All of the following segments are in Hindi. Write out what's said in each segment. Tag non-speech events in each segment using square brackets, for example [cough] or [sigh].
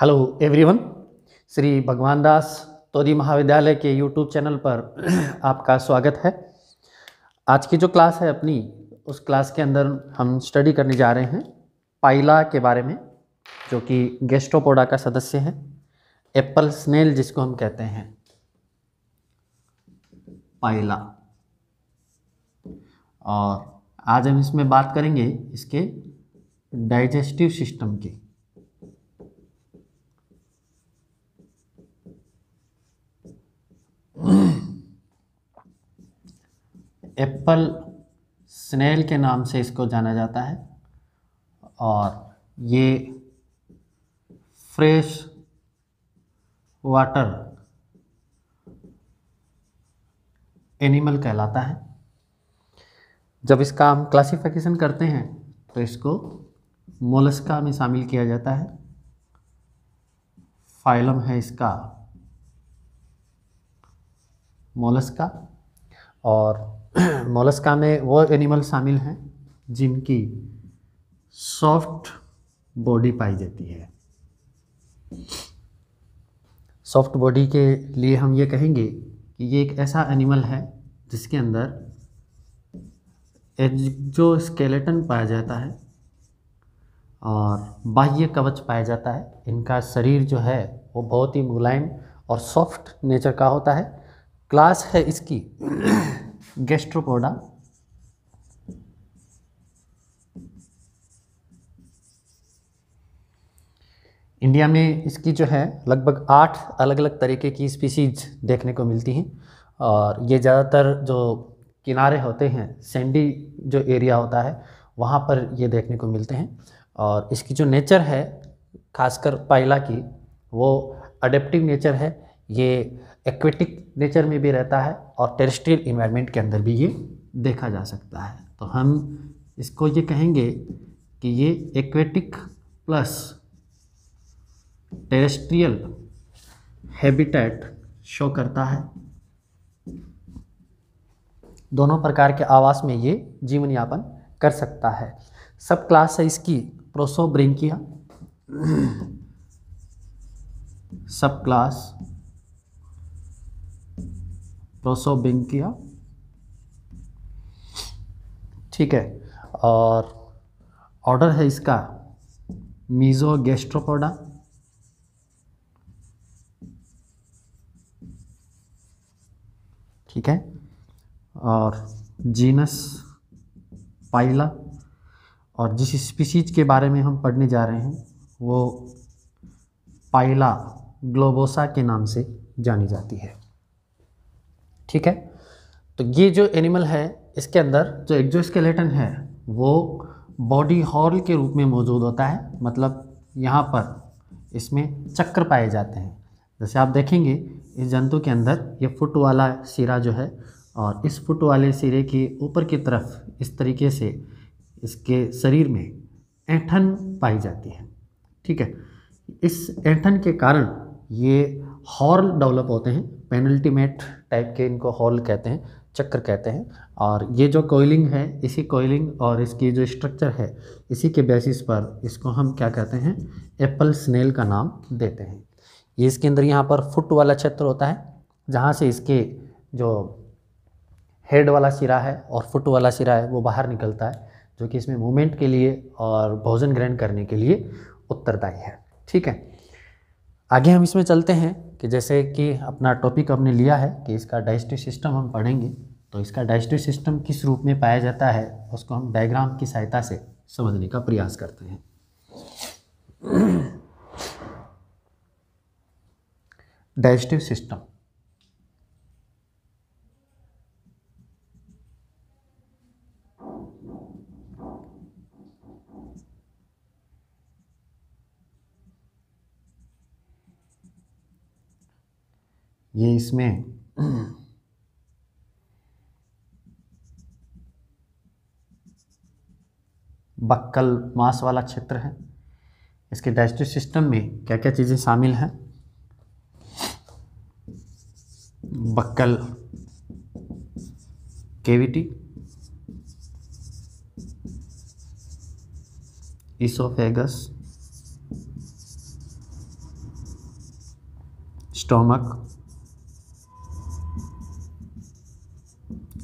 हेलो एवरीवन श्री भगवान दास तोदी महाविद्यालय के यूट्यूब चैनल पर [clears throat] आपका स्वागत है आज की जो क्लास है अपनी उस क्लास के अंदर हम स्टडी करने जा रहे हैं पाइला के बारे में जो कि गेस्टोपोडा का सदस्य है एप्पल स्नेल जिसको हम कहते हैं पाइला और आज हम इसमें बात करेंगे इसके डाइजेस्टिव सिस्टम की [clears throat] एप्पल स्नेल के नाम से इसको जाना जाता है और ये फ्रेश वाटर एनिमल कहलाता है जब इसका हम क्लासिफिकेशन करते हैं तो इसको मोलस्का में शामिल किया जाता है फाइलम है इसका मोलस्का और [clears throat] मोलस्का में वो एनिमल शामिल हैं जिनकी सॉफ्ट बॉडी पाई जाती है सॉफ्ट बॉडी के लिए हम ये कहेंगे कि ये एक ऐसा एनिमल है जिसके अंदर जो स्केलेटन पाया जाता है और बाह्य कवच पाया जाता है इनका शरीर जो है वो बहुत ही मुलायम और सॉफ्ट नेचर का होता है क्लास है इसकी गेस्ट्रोपोडा इंडिया में इसकी जो है लगभग आठ अलग अलग तरीके की स्पीसीज देखने को मिलती हैं और ये ज़्यादातर जो किनारे होते हैं सैंडी जो एरिया होता है वहाँ पर ये देखने को मिलते हैं और इसकी जो नेचर है खासकर पाइला की वो अडेप्टिव नेचर है ये एक्वेटिक नेचर में भी रहता है और टेरेस्ट्रियल इन्वायरमेंट के अंदर भी ये देखा जा सकता है तो हम इसको ये कहेंगे कि ये aquatic plus terrestrial habitat show करता है दोनों प्रकार के आवास में ये जीवन यापन कर सकता है सब क्लास है इसकी प्रोसोब्रिंकिया [clears throat] सब क्लास रोसो बिंग किया ठीक है और ऑर्डर है इसका मीज़ो गेस्ट्रोपोडा ठीक है और जीनस पाइला और जिस स्पीसीज के बारे में हम पढ़ने जा रहे हैं वो पाइला ग्लोबोसा के नाम से जानी जाती है ठीक है तो ये जो एनिमल है इसके अंदर जो स्केलेटन है वो बॉडी हॉल के रूप में मौजूद होता है मतलब यहाँ पर इसमें चक्र पाए जाते हैं जैसे आप देखेंगे इस जंतु के अंदर ये फुट वाला सिरा जो है और इस फुट वाले सिरे के ऊपर की तरफ इस तरीके से इसके शरीर में ऐठन पाई जाती है ठीक है इस ऐठन के कारण ये हॉर्ल डेवलप होते हैं पेनल्टीमेट टाइप के इनको हॉर्ल कहते हैं चक्कर कहते हैं और ये जो कोयलिंग है इसी कोयलिंग और इसकी जो स्ट्रक्चर है इसी के बेसिस पर इसको हम क्या कहते हैं एप्पल स्नेल का नाम देते हैं ये इसके अंदर यहाँ पर फुट वाला क्षेत्र होता है जहाँ से इसके जो हेड वाला सिरा है और फुट वाला सिरा है वो बाहर निकलता है जो कि इसमें मूवमेंट के लिए और भोजन ग्रहण करने के लिए उत्तरदायी है ठीक है आगे हम इसमें चलते हैं कि जैसे कि अपना टॉपिक हमने लिया है कि इसका डाइजेस्टिव सिस्टम हम पढ़ेंगे तो इसका डाइजेस्टिव सिस्टम किस रूप में पाया जाता है उसको हम डायग्राम की सहायता से समझने का प्रयास करते हैं डाइजेस्टिव [clears throat] सिस्टम ये इसमें बक्कल मास वाला क्षेत्र है इसके डाइजेस्टिव सिस्टम में क्या क्या चीज़ें शामिल हैं buccal cavity oesophagus stomach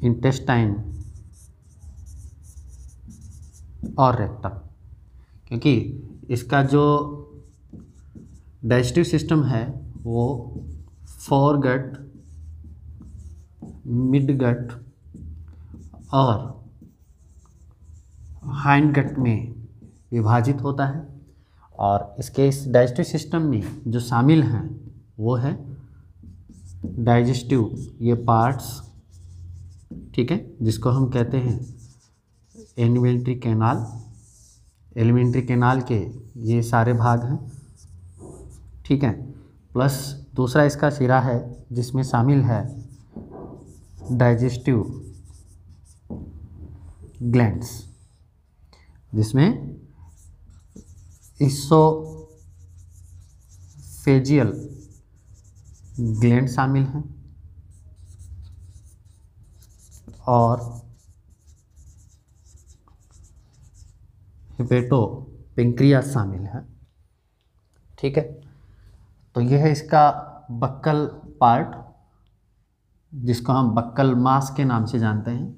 intestine और रेक्टम क्योंकि इसका जो डाइजेस्टिव सिस्टम है वो फोर गट मिड गट और हाइंड गट में विभाजित होता है और इसके इस डाइजेस्टिव सिस्टम में जो शामिल हैं वो है डाइजेस्टिव ये पार्ट्स ठीक है जिसको हम कहते हैं एलिमेंट्री कैनाल एलिमेंट्री कैनाल के ये सारे भाग हैं ठीक है प्लस दूसरा इसका सिरा है जिसमें शामिल है डाइजेस्टिव ग्लैंड्स जिसमें इसोफेजियल ग्लैंड शामिल हैं और हिपेटो पिंक्रिया शामिल है ठीक है तो यह है इसका बक्कल पार्ट जिसको हम बक्कल मास के नाम से जानते हैं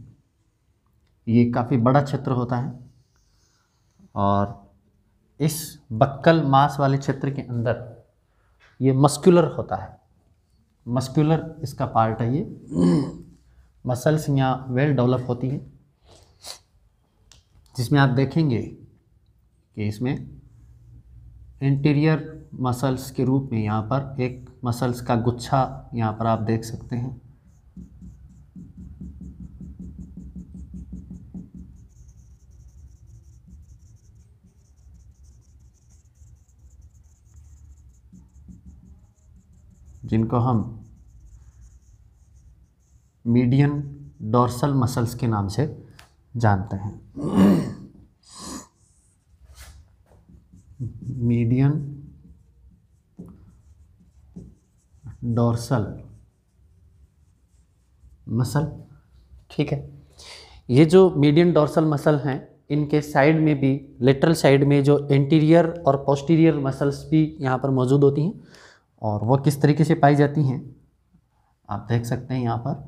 ये काफ़ी बड़ा क्षेत्र होता है और इस बक्कल मास वाले क्षेत्र के अंदर ये मस्कुलर होता है मस्कुलर इसका पार्ट है ये मसल्स यहाँ वेल डेवलप होती हैं जिसमें आप देखेंगे कि इसमें इंटीरियर मसल्स के रूप में यहाँ पर एक मसल्स का गुच्छा यहाँ पर आप देख सकते हैं जिनको हम मीडियन डोर्सल मसल्स के नाम से जानते हैं मीडियन डोर्सल मसल ठीक है ये जो मीडियन डोर्सल मसल हैं इनके साइड में भी लेटरल साइड में जो इंटीरियर और पोस्टीरियर मसल्स भी यहाँ पर मौजूद होती हैं और वह किस तरीके से पाई जाती हैं आप देख सकते हैं यहाँ पर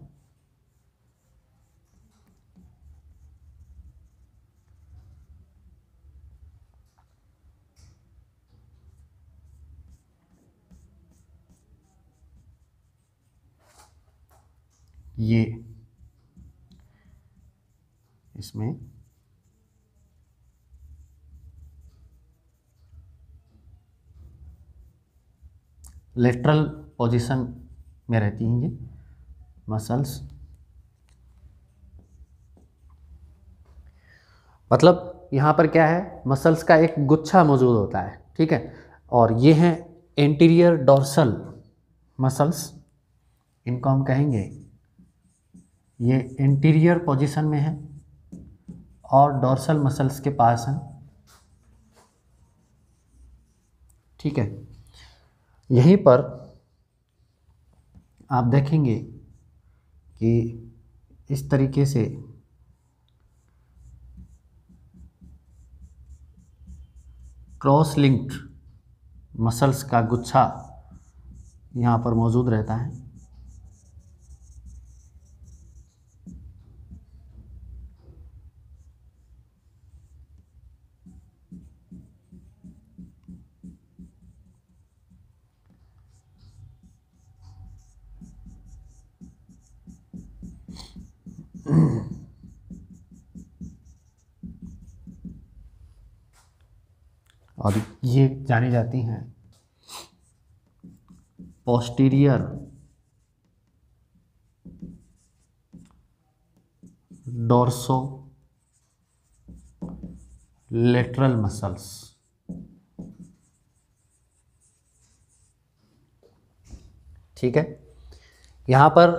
ये इसमें लेटरल पोजीशन में रहती हैं ये मसल्स मतलब यहाँ पर क्या है मसल्स का एक गुच्छा मौजूद होता है ठीक है और ये हैं एंटीरियर डोर्सल मसल्स इनको हम कहेंगे ये इंटीरियर पोजीशन में है और डॉर्सल मसल्स के पास हैं ठीक है यहीं पर आप देखेंगे कि इस तरीके से क्रॉस लिंक्ड मसल्स का गुच्छा यहाँ पर मौजूद रहता है और ये जानी जाती हैं पोस्टीरियर डोरसो लेटरल मसल्स ठीक है यहां पर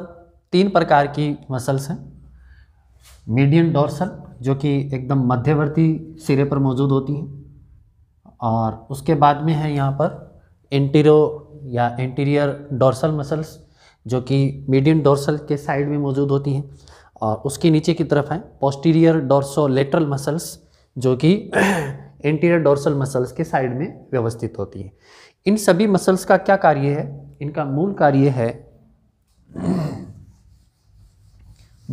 तीन प्रकार की मसल्स हैं मीडियन डोर्सल जो कि एकदम मध्यवर्ती सिरे पर मौजूद होती हैं और उसके बाद में है यहाँ पर एंटीरो या एंटीरियर डोर्सल मसल्स जो कि मीडियम डोर्सल के साइड में मौजूद होती हैं और उसके नीचे की तरफ है पोस्टीरियर डोर्सो लेटरल मसल्स जो कि एंटीरियर डोर्सल मसल्स के साइड में व्यवस्थित होती हैं इन सभी मसल्स का क्या कार्य है इनका मूल कार्य है [clears throat]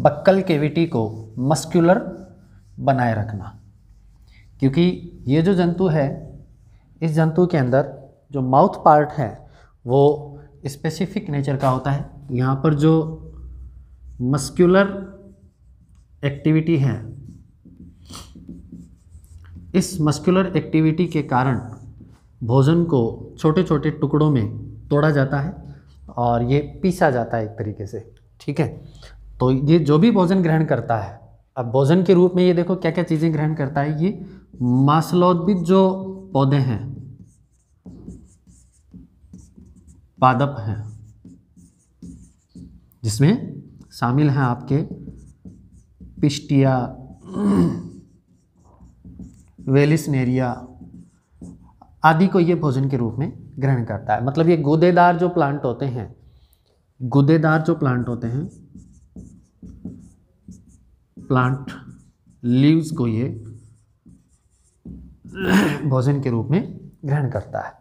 बक्कल केविटी को मस्क्यूलर बनाए रखना क्योंकि ये जो जंतु है इस जंतु के अंदर जो माउथ पार्ट है वो स्पेसिफिक नेचर का होता है यहाँ पर जो मस्क्यूलर एक्टिविटी है इस मस्कुलर एक्टिविटी के कारण भोजन को छोटे छोटे टुकड़ों में तोड़ा जाता है और ये पीसा जाता है एक तरीके से ठीक है तो ये जो भी भोजन ग्रहण करता है अब भोजन के रूप में ये देखो क्या क्या चीज़ें ग्रहण करता है ये मांसलोद्भिद जो पौधे हैं पादप हैं जिसमें शामिल हैं आपके पिस्टिया वेलिसनेरिया आदि को ये भोजन के रूप में ग्रहण करता है मतलब ये गुदेदार जो प्लांट होते हैं गुदेदार जो प्लांट होते हैं प्लांट लीव्स को ये [clears throat] भोजन के रूप में ग्रहण करता है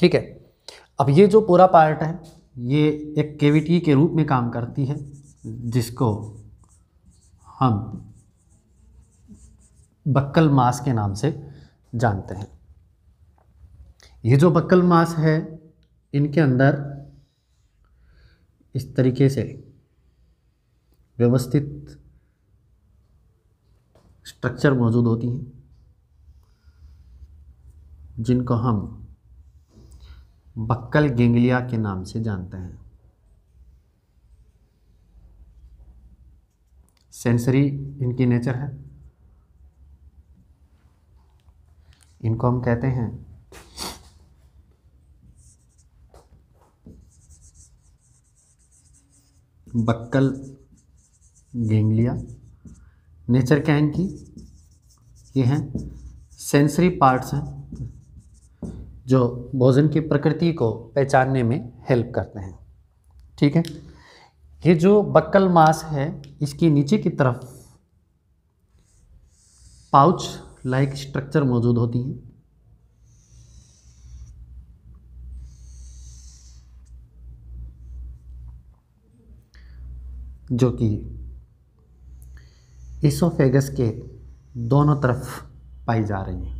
ठीक है अब ये जो पूरा पार्ट है ये एक केविटी के रूप में काम करती है जिसको हम बक्कल मास के नाम से जानते हैं ये जो बक्कल मास है इनके अंदर इस तरीके से व्यवस्थित स्ट्रक्चर मौजूद होती हैं जिनको हम बक्कल गेंगलिया के नाम से जानते हैं सेंसरी इनकी नेचर है इनको हम कहते हैं बक्कल गेंगलिया नेचर क्या है इनकी ये हैं सेंसरी पार्ट्स हैं जो भोजन की प्रकृति को पहचानने में हेल्प करते हैं ठीक है ये जो बक्कल मांस है इसके नीचे की तरफ पाउच लाइक स्ट्रक्चर मौजूद होती है जो कि इसोफेगस के दोनों तरफ पाई जा रही हैं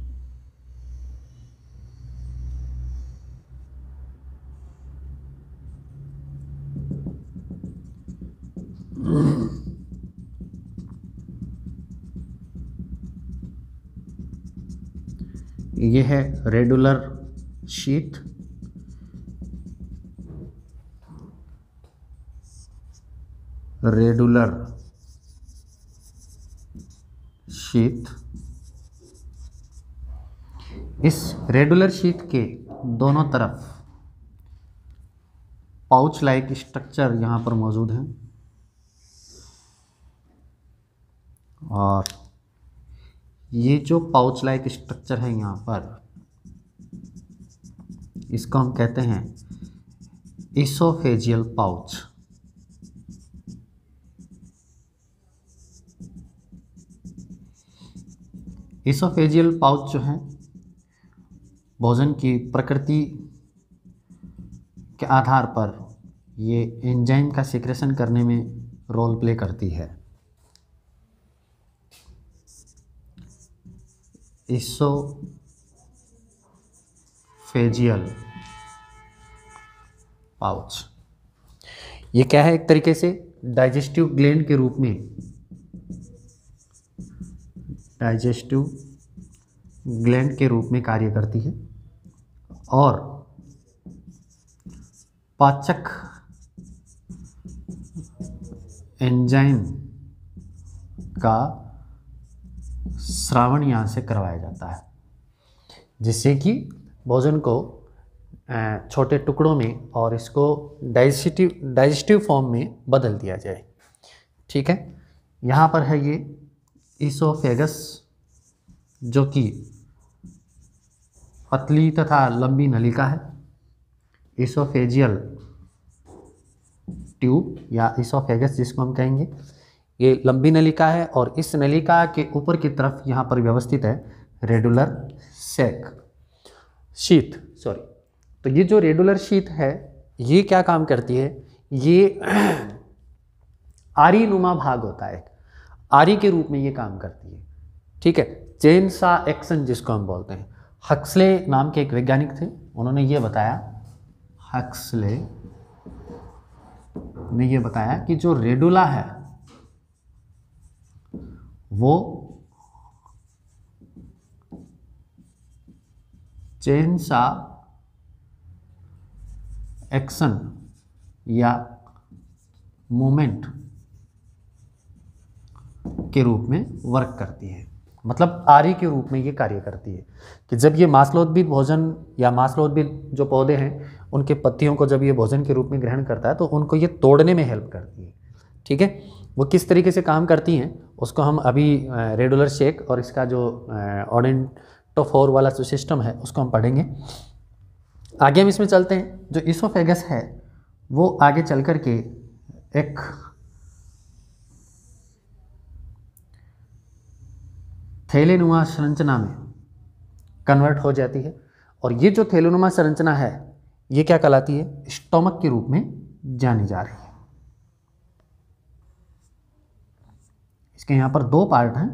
यह है रेडुलर शीट रेडुलर शीत इस रेडुलर शीत के दोनों तरफ पाउच लाइक स्ट्रक्चर यहां पर मौजूद है और ये जो पाउच लाइक स्ट्रक्चर है यहाँ पर इसको हम कहते हैं इसोफेजियल पाउच इसोफेजियल पाउच जो है भोजन की प्रकृति के आधार पर ये एंजाइम का सिक्रेशन करने में रोल प्ले करती है इसोफेजियल पाउच ये क्या है एक तरीके से डाइजेस्टिव ग्लैंड के रूप में डाइजेस्टिव ग्लैंड के रूप में कार्य करती है और पाचक एंजाइम का श्रावण यहाँ से करवाया जाता है जिससे कि भोजन को छोटे टुकड़ों में और इसको डाइजेस्टिव डाइजेस्टिव फॉर्म में बदल दिया जाए ठीक है यहाँ पर है ये ईसोफेगस जो कि पतली तथा लंबी नलिका है ईसोफेजियल ट्यूब या ईसोफेगस जिसको हम कहेंगे ये लंबी नलिका है और इस नलिका के ऊपर की तरफ यहाँ पर व्यवस्थित है रेडुलर सेक शीत सॉरी तो ये जो रेडुलर शीत है ये क्या काम करती है ये [clears throat] आरी नुमा भाग होता है आरी के रूप में ये काम करती है ठीक है चेन सा एक्शन जिसको हम बोलते हैं हक्सले नाम के एक वैज्ञानिक थे उन्होंने ये बताया हक्सले ने ये बताया कि जो रेडुला है वो चेन सा एक्शन या मूमेंट के रूप में वर्क करती है मतलब आरी के रूप में ये कार्य करती है कि जब ये मांसलोद्भिद भोजन या मांसलोद्भिद जो पौधे हैं उनके पत्तियों को जब ये भोजन के रूप में ग्रहण करता है तो उनको ये तोड़ने में हेल्प करती है ठीक है वो किस तरीके से काम करती हैं उसको हम अभी रेडुलर शेक और इसका जो ऑडेंटोफोर वाला जो सिस्टम है उसको हम पढ़ेंगे आगे हम इसमें चलते हैं जो इसोफेगस है वो आगे चल कर के एक थैलेनुमा संरचना में कन्वर्ट हो जाती है और ये जो थैलेनुमा संरचना है ये क्या कहलाती है स्टोमक के रूप में जानी जा रही है इसके यहाँ पर दो पार्ट हैं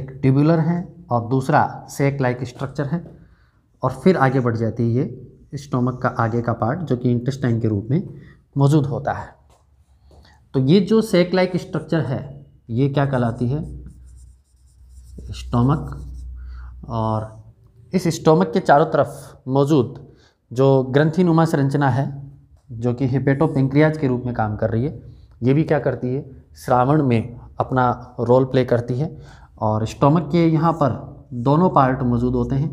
एक ट्यूबुलर है और दूसरा सेक लाइक स्ट्रक्चर है और फिर आगे बढ़ जाती है ये स्टोमक का आगे का पार्ट जो कि इंटेस्टाइन के रूप में मौजूद होता है तो ये जो सेक लाइक स्ट्रक्चर है ये क्या कहलाती है स्टोमक और इस स्टोमक के चारों तरफ मौजूद जो ग्रंथि नुमा संरचना है जो कि हिपेटो पेंक्रियाज के रूप में काम कर रही है ये भी क्या करती है श्रावण में अपना रोल प्ले करती है और स्टोमक के यहाँ पर दोनों पार्ट मौजूद होते हैं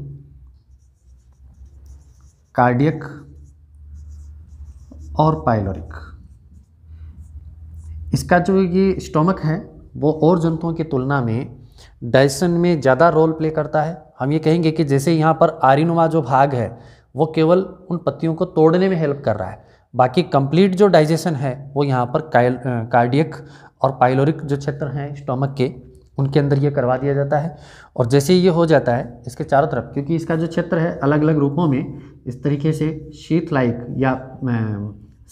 कार्डियक और पाइलोरिक इसका जो ये स्टोमक है वो और जंतुओं की तुलना में डाइसन में ज़्यादा रोल प्ले करता है हम ये कहेंगे कि जैसे यहाँ पर आरिनुमा जो भाग है वो केवल उन पत्तियों को तोड़ने में हेल्प कर रहा है बाकी कंप्लीट जो डाइजेशन है वो यहाँ पर कार्डियक और पाइलोरिक जो क्षेत्र हैं स्टोमक के उनके अंदर ये करवा दिया जाता है और जैसे ये हो जाता है इसके चारों तरफ क्योंकि इसका जो क्षेत्र है अलग अलग रूपों में इस तरीके से शीत लाइक या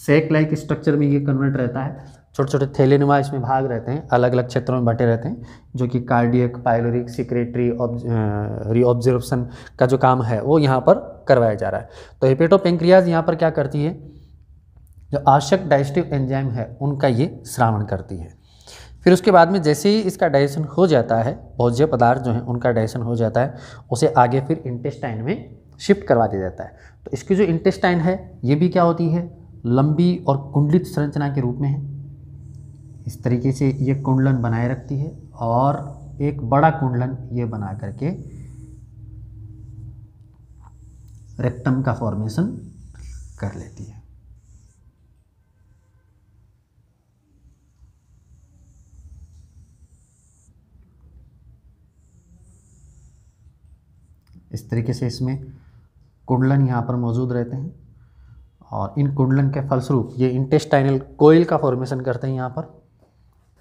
सेक लाइक स्ट्रक्चर में ये कन्वर्ट रहता है छोटे छोटे थैले नुमा इसमें भाग रहते हैं अलग अलग क्षेत्रों में बटे रहते हैं जो कि कार्डियक पायलोरिक सिक्रेटरी रीऑब्जर्वेशन का जो काम है वो यहाँ पर करवाया जा रहा है तो हेपेटो पेंक्रियाज यहाँ पर क्या करती है जो आवश्यक डाइजेस्टिव एंजाइम है उनका ये श्रावण करती है फिर उसके बाद में जैसे ही इसका डाइजेशन हो जाता है भोज्य पदार्थ जो है उनका डाइजेशन हो जाता है उसे आगे फिर इंटेस्टाइन में शिफ्ट करवा दिया जाता है तो इसकी जो इंटेस्टाइन है ये भी क्या होती है लंबी और कुंडलित संरचना के रूप में है इस तरीके से ये कुंडलन बनाए रखती है और एक बड़ा कुंडलन ये बना करके रेक्टम का फॉर्मेशन कर लेती है इस तरीके से इसमें कुंडलन यहाँ पर मौजूद रहते हैं और इन कुंडलन के फलस्वरूप ये इंटेस्टाइनल कोयल का फॉर्मेशन करते हैं यहाँ पर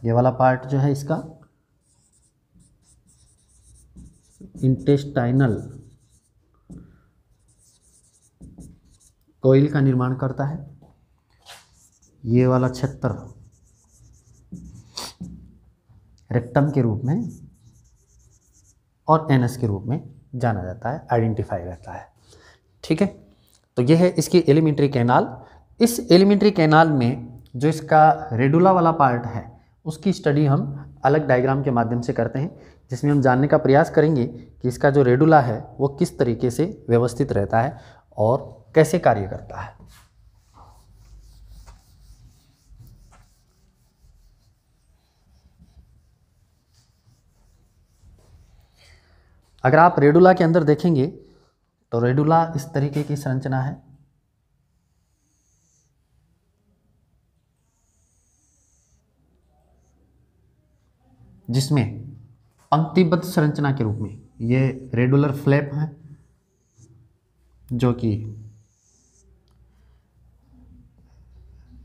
ये वाला पार्ट जो है इसका इंटेस्टाइनल कोयल का निर्माण करता है ये वाला छत्तर रेक्टम के रूप में और एनएस के रूप में जाना जाता है आइडेंटिफाई रहता है ठीक है तो यह है इसकी एलिमेंट्री कैनाल इस एलिमेंट्री कैनाल में जो इसका रेडुला वाला पार्ट है उसकी स्टडी हम अलग डायग्राम के माध्यम से करते हैं जिसमें हम जानने का प्रयास करेंगे कि इसका जो रेडुला है वो किस तरीके से व्यवस्थित रहता है और कैसे कार्य करता है अगर आप रेडुला के अंदर देखेंगे तो रेडुला इस तरीके की संरचना है जिसमें पंक्तिबद्ध संरचना के रूप में ये रेडुलर फ्लैप है जो कि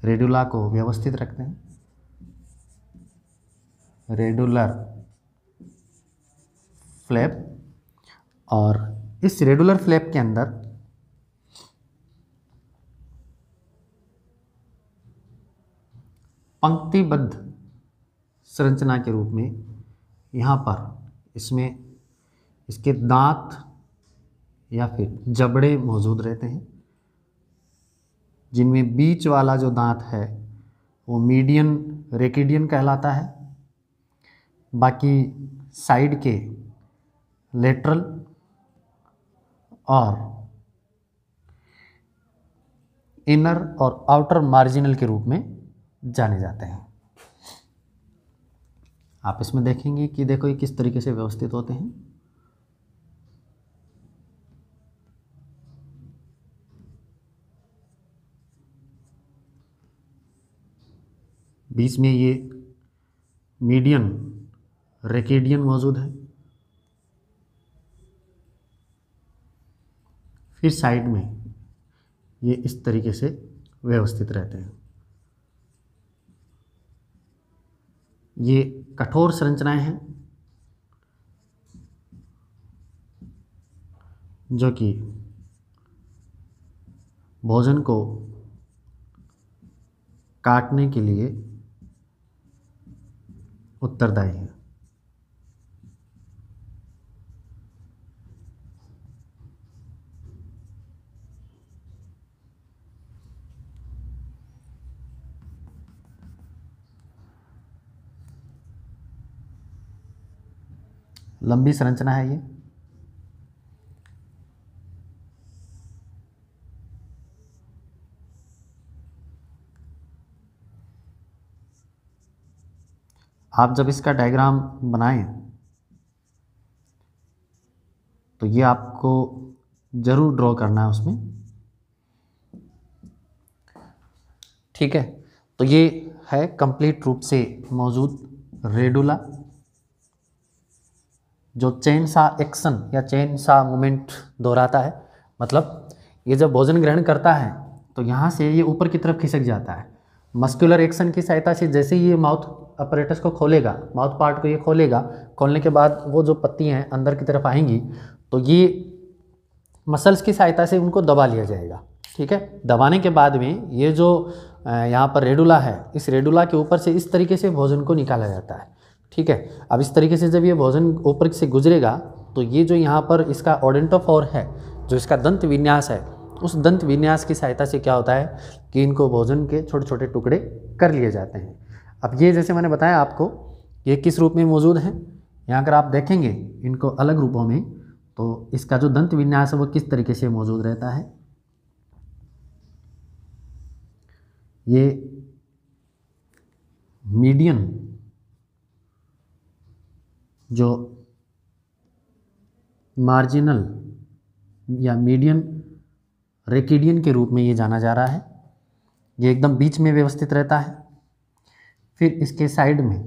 रेडुला को व्यवस्थित रखते हैं रेडुलर फ्लैप और इस रेगुलर फ्लैप के अंदर पंक्तिबद्ध संरचना के रूप में यहाँ पर इसमें इसके दांत या फिर जबड़े मौजूद रहते हैं जिनमें बीच वाला जो दांत है वो मीडियन रेकिडियन कहलाता है बाकी साइड के लेटरल आर इनर और आउटर मार्जिनल के रूप में जाने जाते हैं आप इसमें देखेंगे कि देखो ये किस तरीके से व्यवस्थित होते हैं बीच में ये मीडियन रेकेडियन मौजूद है फिर साइड में ये इस तरीके से व्यवस्थित रहते हैं ये कठोर संरचनाएं हैं जो कि भोजन को काटने के लिए उत्तरदायी है लंबी संरचना है ये आप जब इसका डायग्राम बनाएं तो ये आपको ज़रूर ड्रॉ करना है उसमें ठीक है तो ये है कंप्लीट रूप से मौजूद रेडुला जो चैन सा एक्शन या चैन सा मोमेंट दोहराता है मतलब ये जब भोजन ग्रहण करता है तो यहाँ से ये ऊपर की तरफ खिसक जाता है मस्कुलर एक्शन की सहायता से जैसे ही ये माउथ अपरेटस को खोलेगा माउथ पार्ट को ये खोलेगा खोलने के बाद वो जो पत्ती हैं अंदर की तरफ आएंगी तो ये मसल्स की सहायता से उनको दबा लिया जाएगा ठीक है दबाने के बाद में ये जो यहाँ पर रेडुला है इस रेडुला के ऊपर से इस तरीके से भोजन को निकाला जाता है ठीक है अब इस तरीके से जब ये भोजन ऊपर से गुजरेगा तो ये जो यहाँ पर इसका ऑडेंटोफोर है जो इसका दंत विन्यास है उस दंत विन्यास की सहायता से क्या होता है कि इनको भोजन के छोटे छोटे टुकड़े कर लिए जाते हैं अब ये जैसे मैंने बताया आपको ये किस रूप में मौजूद हैं यहाँ अगर आप देखेंगे इनको अलग रूपों में तो इसका जो दंत विन्यास है वो किस तरीके से मौजूद रहता है ये मीडियन जो मार्जिनल या मीडियन रेकिडियन के रूप में ये जाना जा रहा है ये एकदम बीच में व्यवस्थित रहता है फिर इसके साइड में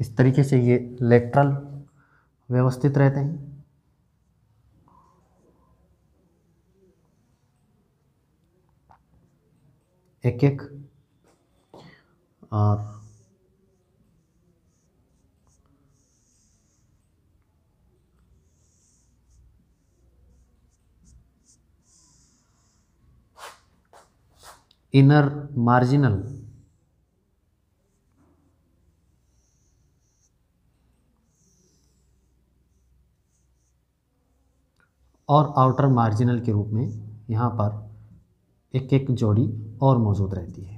इस तरीके से ये लेटरल व्यवस्थित रहते हैं एक एक और इनर मार्जिनल और आउटर मार्जिनल के रूप में यहाँ पर एक एक जोड़ी और मौजूद रहती है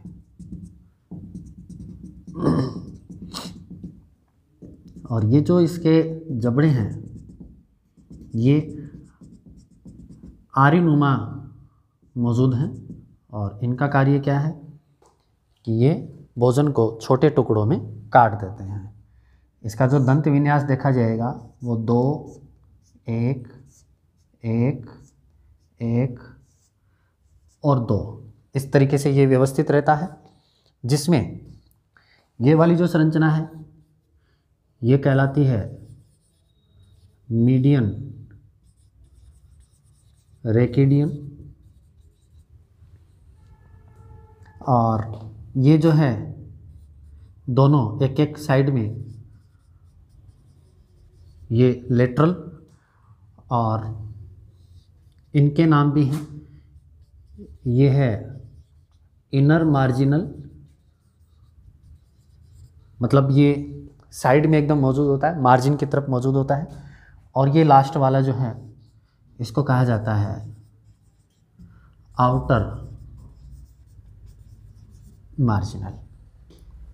और ये जो इसके जबड़े हैं ये आरिनुमा मौजूद हैं और इनका कार्य क्या है कि ये भोजन को छोटे टुकड़ों में काट देते हैं इसका जो दंत विन्यास देखा जाएगा वो दो एक एक एक और दो इस तरीके से ये व्यवस्थित रहता है जिसमें ये वाली जो संरचना है ये कहलाती है मीडियन रेकेडियन और ये जो है दोनों एक एक साइड में ये लेटरल और इनके नाम भी हैं ये है इनर मार्जिनल मतलब ये साइड में एकदम मौजूद होता है मार्जिन की तरफ मौजूद होता है और ये लास्ट वाला जो है इसको कहा जाता है आउटर मार्जिनल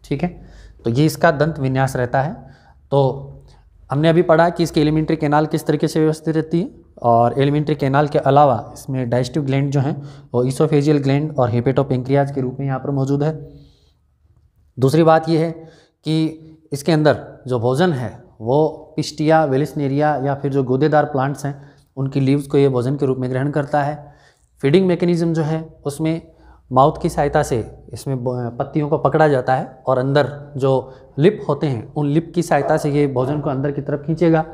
ठीक है तो ये इसका दंत विन्यास रहता है तो हमने अभी पढ़ा कि इसकी एलिमेंट्री केनाल किस तरीके से व्यवस्थित रहती है और एलिमेंट्री कैनाल के अलावा इसमें डाइस्टिव ग्लैंड जो हैं वो ईसोफेजियल ग्लैंड और हेपेटोपेंक्रियाज के रूप में यहाँ पर मौजूद है दूसरी बात यह है कि इसके अंदर जो भोजन है वो पिस्टिया वेलिसनेरिया या फिर जो गोदेदार प्लांट्स हैं उनकी लीव्स को ये भोजन के रूप में ग्रहण करता है फीडिंग मैकेनिज़्म जो है उसमें माउथ की सहायता से इसमें पत्तियों को पकड़ा जाता है और अंदर जो लिप होते हैं उन लिप की सहायता से ये भोजन को अंदर की तरफ खींचेगा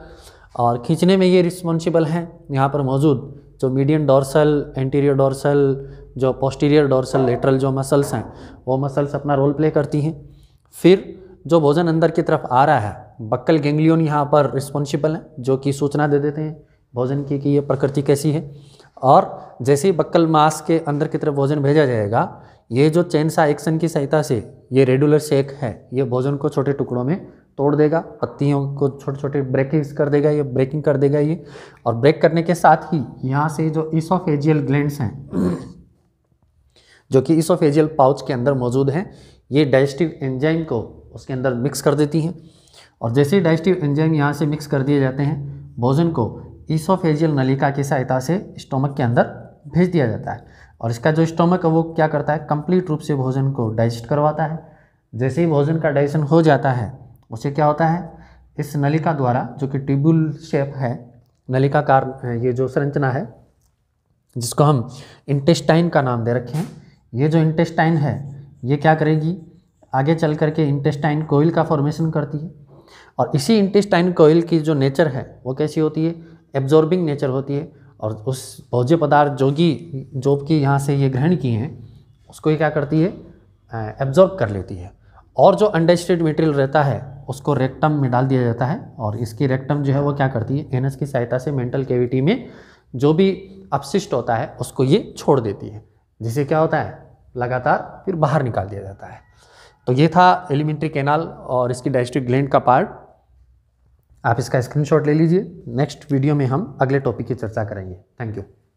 और खींचने में ये रिस्पॉन्सिबल हैं यहाँ पर मौजूद जो मीडियम डोरसल एंटीरियर डोरसल जो पोस्टीरियर डोरसल लेटरल जो मसल्स हैं वो मसल्स अपना रोल प्ले करती हैं फिर जो भोजन अंदर की तरफ आ रहा है बक्कल गेंगलियोन यहाँ पर रिस्पॉन्सिबल हैं जो कि सूचना दे देते हैं भोजन की कि ये प्रकृति कैसी है और जैसे ही बक्कल मास के अंदर की तरफ भोजन भेजा जाएगा ये जो चैनसा एक्शन की सहायता से ये रेडुलर शेक है ये भोजन को छोटे टुकड़ों में तोड़ देगा पत्तियों को छोटे छोटे ब्रेकिंग्स कर देगा ये ब्रेकिंग कर देगा ये और ब्रेक करने के साथ ही यहाँ से जो ईसोफेजियल ग्लैंड हैं जो कि ईसोफेजियल पाउच के अंदर मौजूद हैं ये डाइजेस्टिव एंजाइम को उसके अंदर मिक्स कर देती हैं और जैसे ही डाइजेस्टिव एंजाइम यहाँ से मिक्स कर दिए जाते हैं भोजन को ईसोफेजियल नलिका की सहायता से स्टोमक के अंदर भेज दिया जाता है और इसका जो स्टोमक है वो क्या करता है कंप्लीट रूप से भोजन को डाइजेस्ट करवाता है जैसे ही भोजन का डाइजेशन हो जाता है उससे क्या होता है इस नलिका द्वारा जो कि ट्यूबुल शेप है नलिका कार ये जो संरचना है जिसको हम इंटेस्टाइन का नाम दे रखे हैं ये जो इंटेस्टाइन है ये क्या करेगी आगे चल करके इंटेस्टाइन कोयल का फॉर्मेशन करती है और इसी इंटेस्टाइन कोयल की जो नेचर है वो कैसी होती है एब्जॉर्बिंग नेचर होती है और उस भोज्य पदार्थ जो कि जो कि यहाँ से ये ग्रहण किए हैं उसको ये क्या करती है एब्जॉर्ब कर लेती है और जो अनडाइजेस्टेड मटेरियल रहता है उसको रेक्टम में डाल दिया जाता है और इसकी रेक्टम जो है वो क्या करती है एनस की सहायता से मेंटल कैविटी में जो भी अपशिष्ट होता है उसको ये छोड़ देती है जिसे क्या होता है लगातार फिर बाहर निकाल दिया जाता है तो ये था एलिमेंट्री कैनाल और इसकी डाइस्ट्रिक ग्लैंड का पार्ट आप इसका स्क्रीनशॉट ले लीजिए नेक्स्ट वीडियो में हम अगले टॉपिक की चर्चा करेंगे थैंक यू